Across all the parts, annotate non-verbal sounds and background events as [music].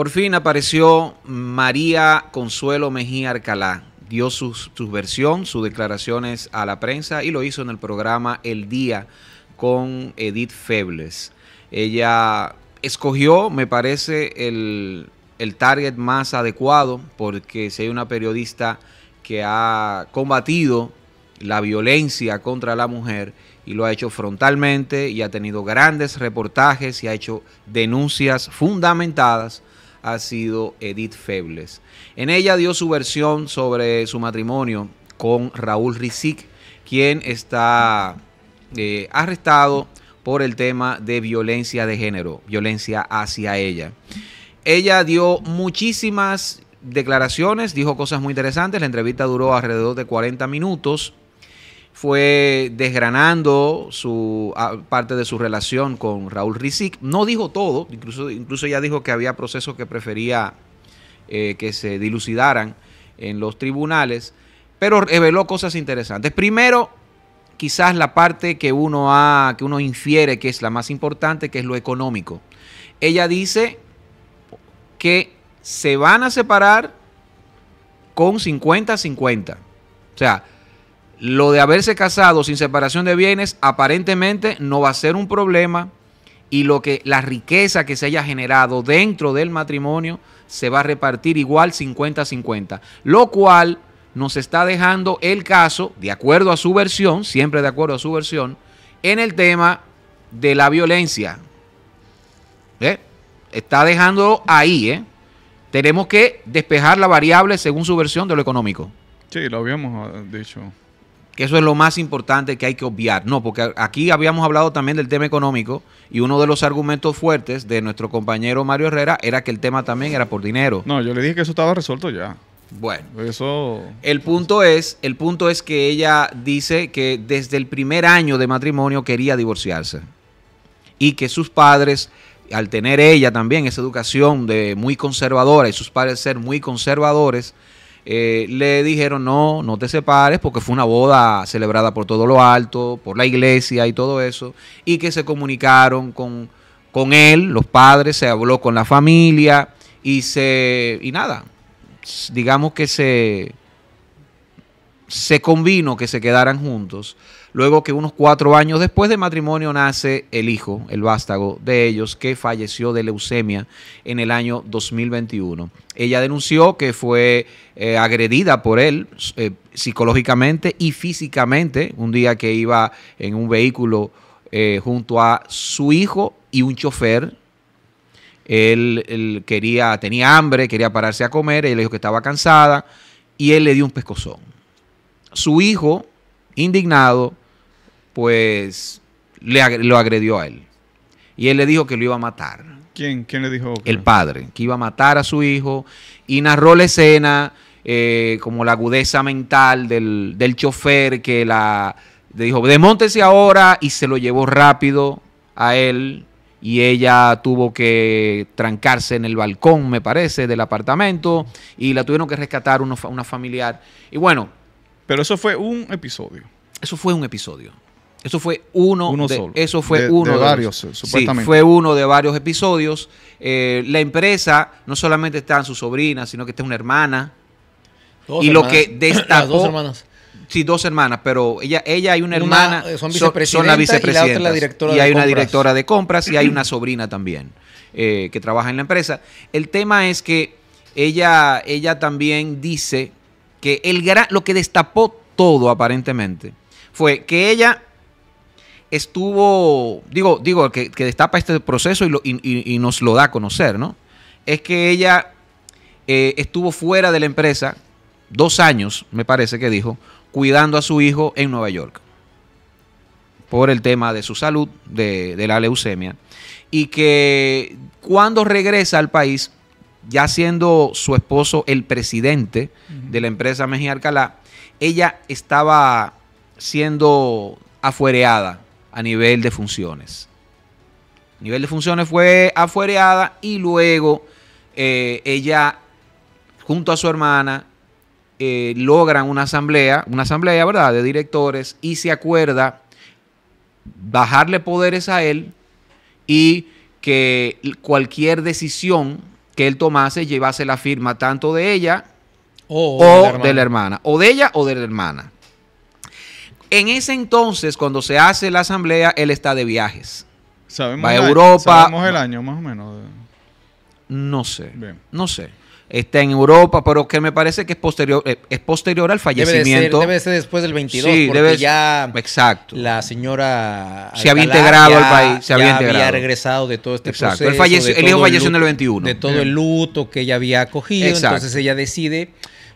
Por fin apareció María Consuelo Mejía Arcalá. Dio su, versión, sus declaraciones a la prensa y lo hizo en el programa El Día con Edith Febles. Ella escogió, me parece, el, el target más adecuado porque si una periodista que ha combatido la violencia contra la mujer y lo ha hecho frontalmente y ha tenido grandes reportajes y ha hecho denuncias fundamentadas, ha sido Edith Febles. En ella dio su versión sobre su matrimonio con Raúl Rizik, quien está eh, arrestado por el tema de violencia de género, violencia hacia ella. Ella dio muchísimas declaraciones, dijo cosas muy interesantes, la entrevista duró alrededor de 40 minutos fue desgranando su, parte de su relación con Raúl Rizik. No dijo todo, incluso, incluso ya dijo que había procesos que prefería eh, que se dilucidaran en los tribunales, pero reveló cosas interesantes. Primero, quizás la parte que uno, ha, que uno infiere que es la más importante, que es lo económico. Ella dice que se van a separar con 50-50. O sea, lo de haberse casado sin separación de bienes aparentemente no va a ser un problema y lo que la riqueza que se haya generado dentro del matrimonio se va a repartir igual 50-50, lo cual nos está dejando el caso, de acuerdo a su versión, siempre de acuerdo a su versión, en el tema de la violencia. ¿Eh? Está dejando ahí, ¿eh? Tenemos que despejar la variable según su versión de lo económico. Sí, lo habíamos eh, dicho eso es lo más importante que hay que obviar. No, porque aquí habíamos hablado también del tema económico y uno de los argumentos fuertes de nuestro compañero Mario Herrera era que el tema también era por dinero. No, yo le dije que eso estaba resuelto ya. Bueno, eso el punto es, el punto es que ella dice que desde el primer año de matrimonio quería divorciarse y que sus padres al tener ella también esa educación de muy conservadora y sus padres ser muy conservadores, eh, le dijeron, no, no te separes porque fue una boda celebrada por todo lo alto, por la iglesia y todo eso, y que se comunicaron con, con él, los padres, se habló con la familia y se, y nada, digamos que se, se convino que se quedaran juntos luego que unos cuatro años después del matrimonio nace el hijo, el vástago de ellos, que falleció de leucemia en el año 2021. Ella denunció que fue eh, agredida por él eh, psicológicamente y físicamente un día que iba en un vehículo eh, junto a su hijo y un chofer, él, quería, tenía hambre, quería pararse a comer, ella le dijo que estaba cansada y él le dio un pescozón. Su hijo, indignado, pues le lo agredió a él. Y él le dijo que lo iba a matar. ¿Quién? ¿Quién le dijo? El padre, que iba a matar a su hijo. Y narró la escena eh, como la agudeza mental del, chofer que la, le dijo, desmóntese ahora y se lo llevó rápido a él y ella tuvo que trancarse en el balcón, me parece, del apartamento y la tuvieron que rescatar uno, una familiar. Y bueno. Pero eso fue un episodio. Eso fue un episodio. Eso fue uno, de, Eso fue uno de, varios, fue uno de varios episodios. Eh, la empresa no solamente está en su sobrina, sino que está una hermana. y lo que destapó [clears throat] dos hermanas. Sí, dos hermanas, pero ella, ella y una, hermana eh, son, son la vicepresidenta. Y, la hay una directora de compras y hay [clears throat] una sobrina también eh, que trabaja en la empresa. El tema es que ella, ella también dice que el lo que destapó todo aparentemente fue que ella estuvo, digo, digo, que, destapa este proceso y, nos lo da a conocer, ¿no? Es que ella eh, estuvo fuera de la empresa dos años, me parece que dijo, cuidando a su hijo en Nueva York por el tema de su salud, de, la leucemia, y que cuando regresa al país, ya siendo su esposo el presidente de la empresa Mejía Alcalá, ella estaba siendo afuereada a nivel de funciones. A nivel de funciones fue afuereada y luego eh, ella, junto a su hermana, eh, logran una asamblea, una asamblea, ¿verdad?, de directores y se acuerda bajarle poderes a él y que cualquier decisión que él tomase llevase la firma tanto de ella o, de, la hermana, o de ella o de la hermana. En ese entonces, cuando se hace la asamblea, él está de viajes. Sabemos va a Europa. Sabemos el año más o menos. No sé. No sé. Está en Europa, pero que me parece que es posterior, eh, es posterior al fallecimiento. Debe ser, después del 22, sí, porque ya exacto. la señora se había integrado al país, se había, había regresado de todo este proceso. el hijo falleció en el 21. De todo el luto que ella había acogido, entonces ella decide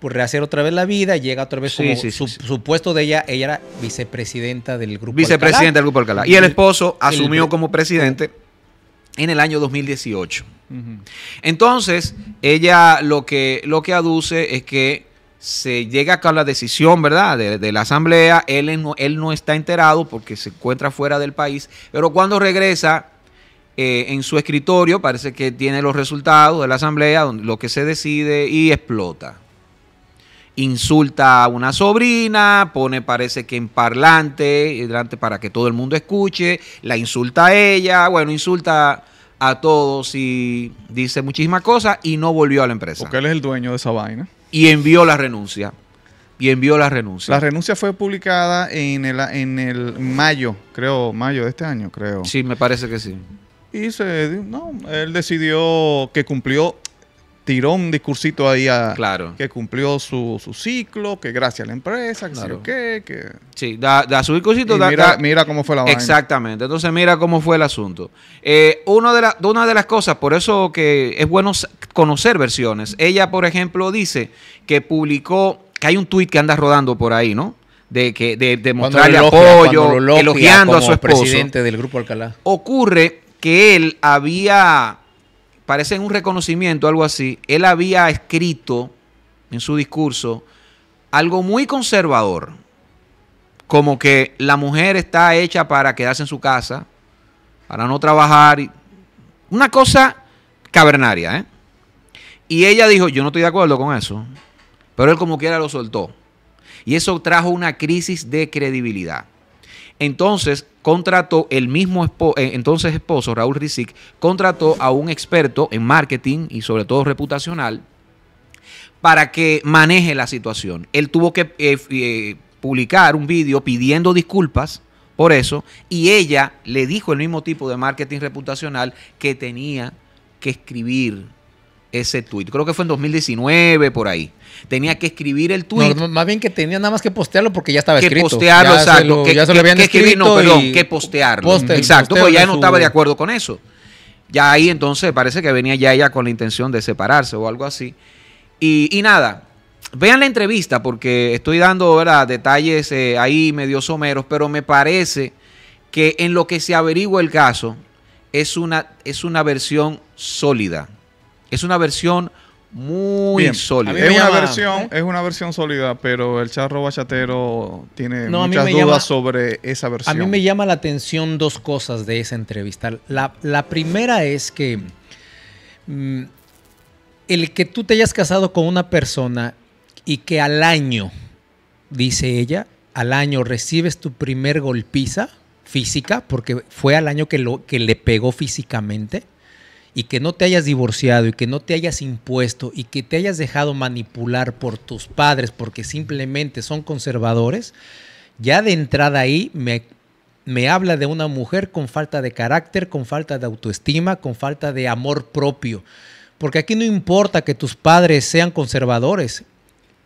pues rehacer otra vez la vida, llega otra vez como su, de ella, ella era vicepresidenta del Grupo Vicepresidenta del Grupo Alcalá. Y el esposo asumió como presidente en el año 2018. Entonces, ella lo que, lo que aduce es que se llega a cabo la decisión, ¿verdad? De, la asamblea, él no, él no está enterado porque se encuentra fuera del país, pero cuando regresa, eh, en su escritorio, parece que tiene los resultados de la asamblea, donde, lo que se decide y explota insulta a una sobrina, pone parece que en parlante, eh, delante para que todo el mundo escuche, la insulta a ella, bueno, insulta a todos y dice muchísimas cosas y no volvió a la empresa. Porque él es el dueño de esa vaina. Y envió la renuncia. Y envió la renuncia. La renuncia fue publicada en el, en el mayo, creo, mayo de este año, creo. Sí, me parece que sí. Y se, no, él decidió que cumplió tiró un discursito ahí a, que cumplió su, ciclo, que gracias a la empresa, que claro. sí que... Sí, da, su discursito. Da, mira, mira, cómo fue la Exactamente. Entonces mira cómo fue el asunto. Eh, de una de las cosas, por eso que es bueno conocer versiones. Ella, por ejemplo, dice que publicó, que hay un tuit que anda rodando por ahí, ¿no? de que de, mostrarle apoyo, elogiando a su esposo. presidente del grupo Alcalá. Ocurre que él había parece un reconocimiento, algo así, él había escrito en su discurso algo muy conservador, como que la mujer está hecha para quedarse en su casa, para no trabajar, una cosa cavernaria, ¿eh? Y ella dijo, yo no estoy de acuerdo con eso, pero él como quiera lo soltó. Y eso trajo una crisis de credibilidad. Entonces, contrató el mismo eh, entonces esposo, Raúl Rizic, contrató a un experto en marketing y sobre todo reputacional para que maneje la situación. Él tuvo que eh, eh, publicar un vídeo pidiendo disculpas por eso y ella le dijo el mismo tipo de marketing reputacional que tenía que escribir ese tuit. Creo que fue en 2019, por ahí. Tenía que escribir el tuit. más bien que tenía nada más que postearlo porque ya estaba que escrito. Postearlo, exacto. que, ya que no, perdón, que postearlo. exacto, pues ya no estaba de acuerdo con eso. Ya ahí entonces parece que venía ya ella con la intención de separarse o algo así. Y, nada, vean la entrevista porque estoy dando ¿verdad? detalles eh, ahí medio someros, pero me parece que en lo que se averigua el caso es una, es una versión sólida es una versión muy sólida. Es una versión, ¿Eh? es una versión sólida, pero el charro bachatero tiene muchas dudas sobre esa versión. A mí me llama la atención dos cosas de esa entrevista. La, primera es que mm, el que tú te hayas casado con una persona y que al año, dice ella, al año recibes tu primer golpiza física, porque fue al año que, lo, que le pegó físicamente y que no te hayas divorciado y que no te hayas impuesto y que te hayas dejado manipular por tus padres porque simplemente son conservadores, ya de entrada ahí me, me habla de una mujer con falta de carácter, con falta de autoestima, con falta de amor propio. Porque aquí no importa que tus padres sean conservadores,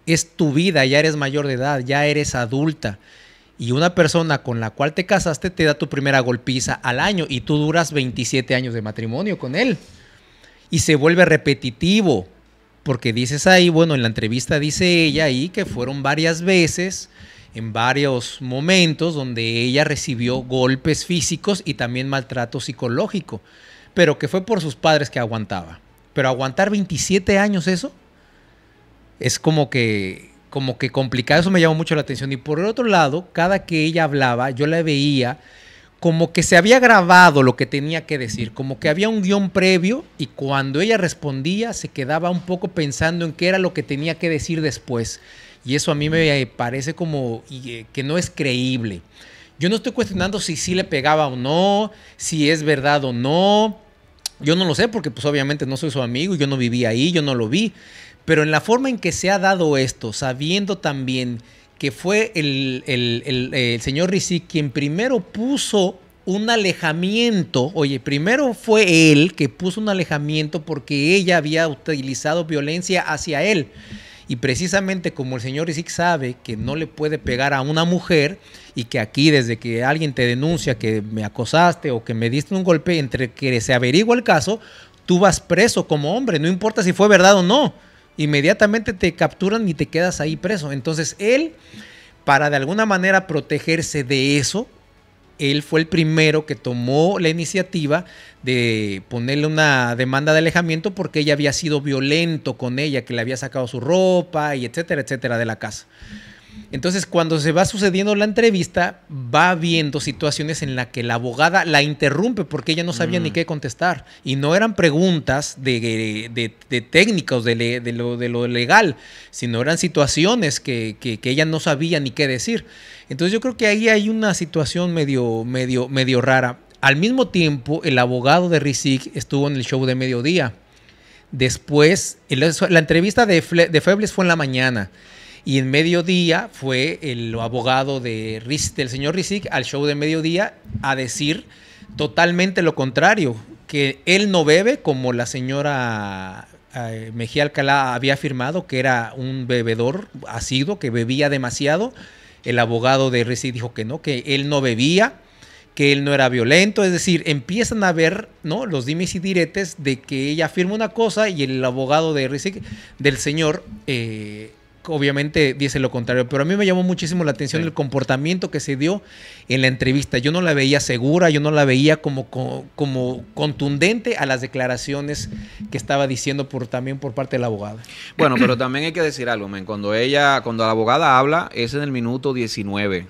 es tu vida, ya eres mayor de edad, ya eres adulta y una persona con la cual te casaste te da tu primera golpiza al año y tú duras 27 años de matrimonio con él. Y se vuelve repetitivo, porque dices ahí, bueno, en la entrevista dice ella ahí que fueron varias veces, en varios momentos, donde ella recibió golpes físicos y también maltrato psicológico, pero que fue por sus padres que aguantaba. Pero aguantar 27 años eso es como que como que complicada, eso me llamó mucho la atención. Y por el otro lado, cada que ella hablaba, yo la veía como que se había grabado lo que tenía que decir, como que había un guión previo y cuando ella respondía se quedaba un poco pensando en qué era lo que tenía que decir después. Y eso a mí me parece como eh, que no es creíble. Yo no estoy cuestionando si sí le pegaba o no, si es verdad o no. Yo no lo sé porque pues obviamente no soy su amigo, yo no viví ahí, yo no lo vi. Pero en la forma en que se ha dado esto, sabiendo también que fue el, señor Rizik quien primero puso un alejamiento, oye, primero fue él que puso un alejamiento porque ella había utilizado violencia hacia él. Y precisamente como el señor Rizik sabe que no le puede pegar a una mujer y que aquí desde que alguien te denuncia que me acosaste o que me diste un golpe, entre que se averigua el caso, tú vas preso como hombre, no importa si fue verdad o no inmediatamente te capturan y te quedas ahí preso. Entonces él, para de alguna manera protegerse de eso, él fue el primero que tomó la iniciativa de ponerle una demanda de alejamiento porque ella había sido violento con ella, que le había sacado su ropa y etcétera, etcétera de la casa. Entonces, cuando se va sucediendo la entrevista, va viendo situaciones en las que la abogada la interrumpe porque ella no sabía ni mm. qué contestar. Y no eran preguntas de, de, de, lo, legal, sino eran situaciones que, ella no sabía ni qué decir. Entonces, yo creo que ahí hay una situación medio, medio, medio rara. Al mismo tiempo, el abogado de Rizik estuvo en el show de mediodía. Después, la entrevista de, de Febles fue en la mañana. Y en mediodía fue el abogado de del señor Rizik al show de mediodía a decir totalmente lo contrario, que él no bebe como la señora eh, Mejía Alcalá había afirmado, que era un bebedor asiduo, que bebía demasiado. El abogado de Rizik dijo que no, que él no bebía que él no era violento, es decir, empiezan a ver ¿no? los dimes y diretes de que ella afirma una cosa y el abogado de Rizik, del señor eh, obviamente dice lo contrario, pero a mí me llamó muchísimo la atención el comportamiento que se dio en la entrevista. Yo no la veía segura, yo no la veía como, como, contundente a las declaraciones que estaba diciendo por, también por parte de la abogada. Bueno, pero también hay que decir algo, Cuando ella, cuando la abogada habla, es en el minuto 19.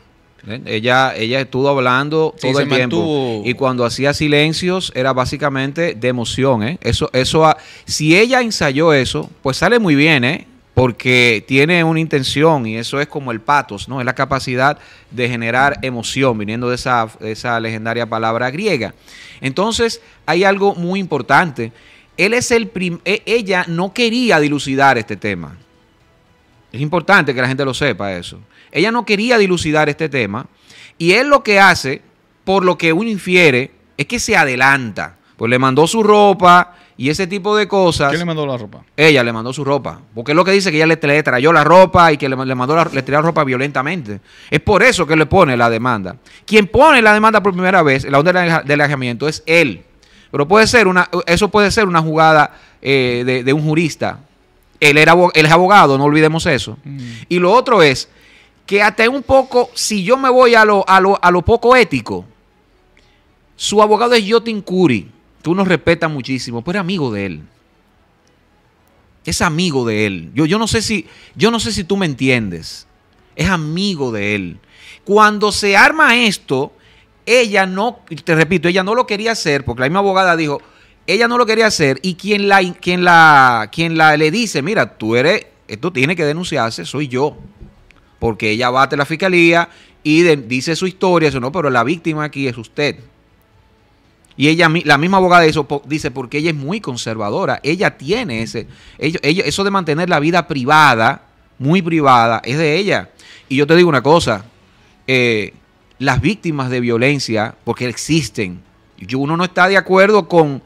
¿eh? Ella, ella estuvo hablando todo el tiempo. Y cuando hacía silencios era básicamente de emoción. ¿eh? Eso, eso, si ella ensayó eso, pues sale muy bien. ¿eh? porque tiene una intención y eso es como el patos, ¿no? Es la capacidad de generar emoción, viniendo de esa, esa legendaria palabra griega. Entonces, hay algo muy importante. Él es el e, ella no quería dilucidar este tema. Es importante que la gente lo sepa eso. Ella no quería dilucidar este tema y él lo que hace, por lo que uno infiere, es que se adelanta. Pues le mandó su ropa, y ese tipo de cosas. ¿Quién le mandó la ropa? Ella le mandó su ropa. Porque es lo que dice que ella le, trayó la ropa y que le, mandó la, le la ropa violentamente. Es por eso que le pone la demanda. Quien pone la demanda por primera vez, la onda del alejamiento, es él. Pero puede ser una, eso puede ser una jugada eh, de, un jurista. Él, era, es abogado, no olvidemos eso. Mm. Y lo otro es que hasta un poco, si yo me voy a lo, a lo, a lo poco ético, su abogado es Jotin Curi tú nos respetas muchísimo, pero eres amigo de él. Es amigo de él. Yo, yo, no sé si, yo no sé si tú me entiendes. Es amigo de él. Cuando se arma esto, ella no, te repito, ella no lo quería hacer, porque la misma abogada dijo, ella no lo quería hacer, y quien la, quien la, quien la le dice, mira, tú eres, esto tiene que denunciarse, soy yo. Porque ella bate la fiscalía y dice su historia, eso no, pero la víctima aquí es usted. Y ella, la misma abogada de eso dice, porque ella es muy conservadora, ella tiene ese, eso de mantener la vida privada, muy privada, es de ella. Y yo te digo una cosa, eh, las víctimas de violencia, porque existen, uno no está de acuerdo con,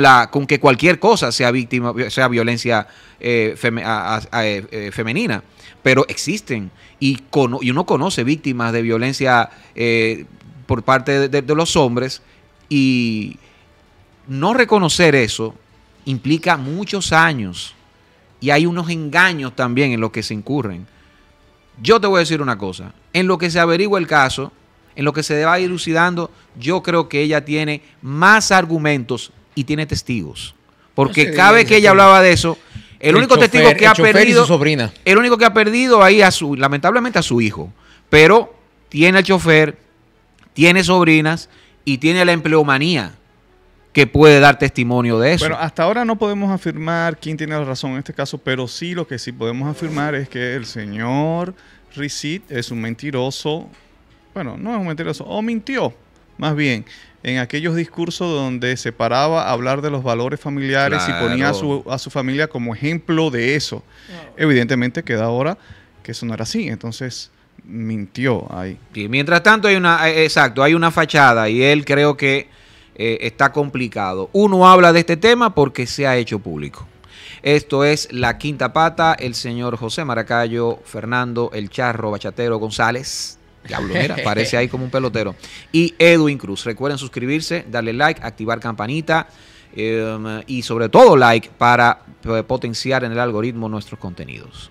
la, con que cualquier cosa sea víctima, sea violencia eh, eh, femenina, pero existen y, y, uno conoce víctimas de violencia por parte de los hombres y no reconocer eso implica muchos años y hay unos engaños también en los que se incurren. Yo te voy a decir una cosa, en lo que se averigua el caso, en lo que se va dilucidando, yo creo que ella tiene más argumentos y tiene testigos. Porque cabe cada vez que ella hablaba de eso, el, único testigo que ha perdido, el único que ha perdido ahí a su, lamentablemente a su hijo, pero tiene al chofer, tiene sobrinas y tiene la empleomanía que puede dar testimonio de eso. Bueno, hasta ahora no podemos afirmar quién tiene la razón en este caso, pero sí lo que sí podemos afirmar es que el señor Risit es un mentiroso, bueno, no es un mentiroso, o mintió, más bien, en aquellos discursos donde se paraba a hablar de los valores familiares y ponía a su, familia como ejemplo de eso. Evidentemente queda ahora que eso no era así, entonces mintió ahí. Y mientras tanto hay una, eh, exacto, hay una fachada y él creo que eh, está complicado. Uno habla de este tema porque se ha hecho público. Esto es La Quinta Pata, el señor José Maracayo, Fernando, el Charro, Bachatero González. Diablo, mira, [laughs] parece ahí como un pelotero. Y Edwin Cruz. Recuerden suscribirse, darle like, activar campanita em, y sobre todo like para eh, potenciar en el algoritmo nuestros contenidos.